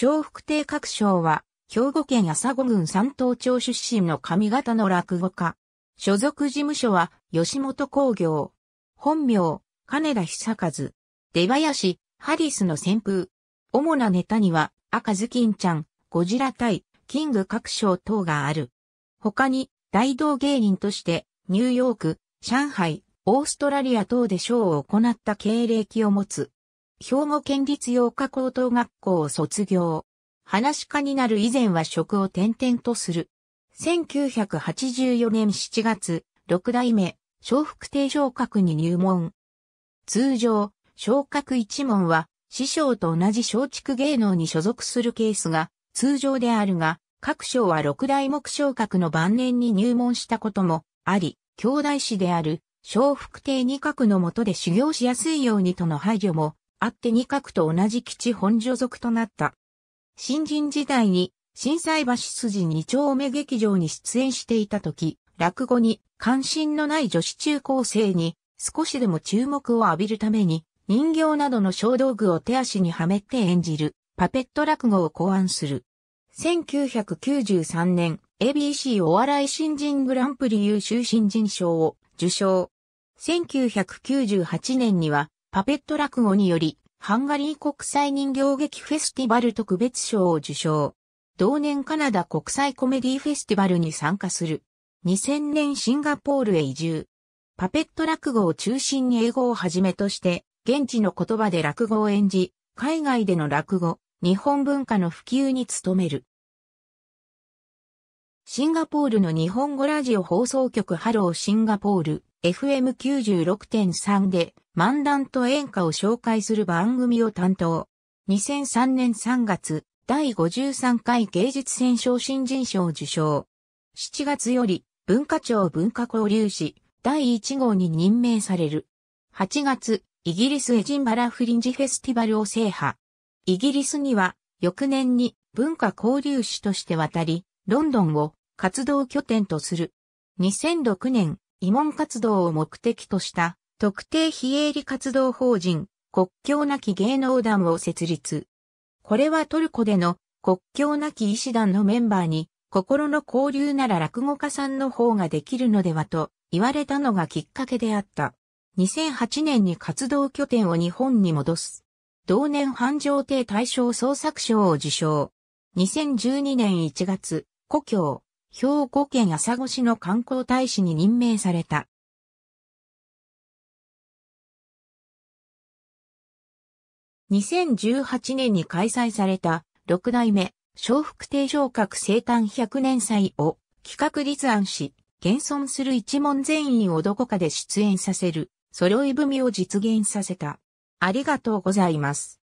小福亭各章は、兵庫県朝子郡三島町出身の上方の落語家。所属事務所は、吉本工業。本名、金田久和。出林、ハリスの旋風。主なネタには、赤ずきんちゃん、ゴジラ対、キング各章等がある。他に、大道芸人として、ニューヨーク、上海、オーストラリア等で賞を行った経歴を持つ。兵庫県立洋歌高等学校を卒業。話し家になる以前は職を転々とする。1984年7月、六代目、小福亭昇格に入門。通常、昇格一門は、師匠と同じ松竹芸能に所属するケースが通常であるが、各賞は六大目昇格の晩年に入門したこともあり、兄弟師である、小福亭二角の下で修行しやすいようにとの配慮もあって二角と同じ基地本所属となった。新人時代に、震災橋筋二丁目劇場に出演していた時、落語に関心のない女子中高生に少しでも注目を浴びるために人形などの小道具を手足にはめて演じるパペット落語を考案する。1993年 ABC お笑い新人グランプリ優秀新人賞を受賞。1998年にはパペット落語により、ハンガリー国際人形劇フェスティバル特別賞を受賞。同年カナダ国際コメディフェスティバルに参加する。2000年シンガポールへ移住。パペット落語を中心に英語をはじめとして、現地の言葉で落語を演じ、海外での落語、日本文化の普及に努める。シンガポールの日本語ラジオ放送局ハローシンガポール FM96.3 で漫談と演歌を紹介する番組を担当。2003年3月、第53回芸術戦勝新人賞受賞。7月より文化庁文化交流士第1号に任命される。8月、イギリスエジンバラフリンジフェスティバルを制覇。イギリスには翌年に文化交流士として渡り、ロンドンを活動拠点とする。2006年、慰問活動を目的とした特定非営利活動法人国境なき芸能団を設立。これはトルコでの国境なき医師団のメンバーに心の交流なら落語家さんの方ができるのではと言われたのがきっかけであった。2008年に活動拠点を日本に戻す。同年繁盛亭大賞創作賞を受賞。2012年1月、故郷、兵庫県朝来市の観光大使に任命された。2018年に開催された六代目笑福亭昇格生誕100年祭を企画立案し、現存する一門全員をどこかで出演させる、揃い踏みを実現させた。ありがとうございます。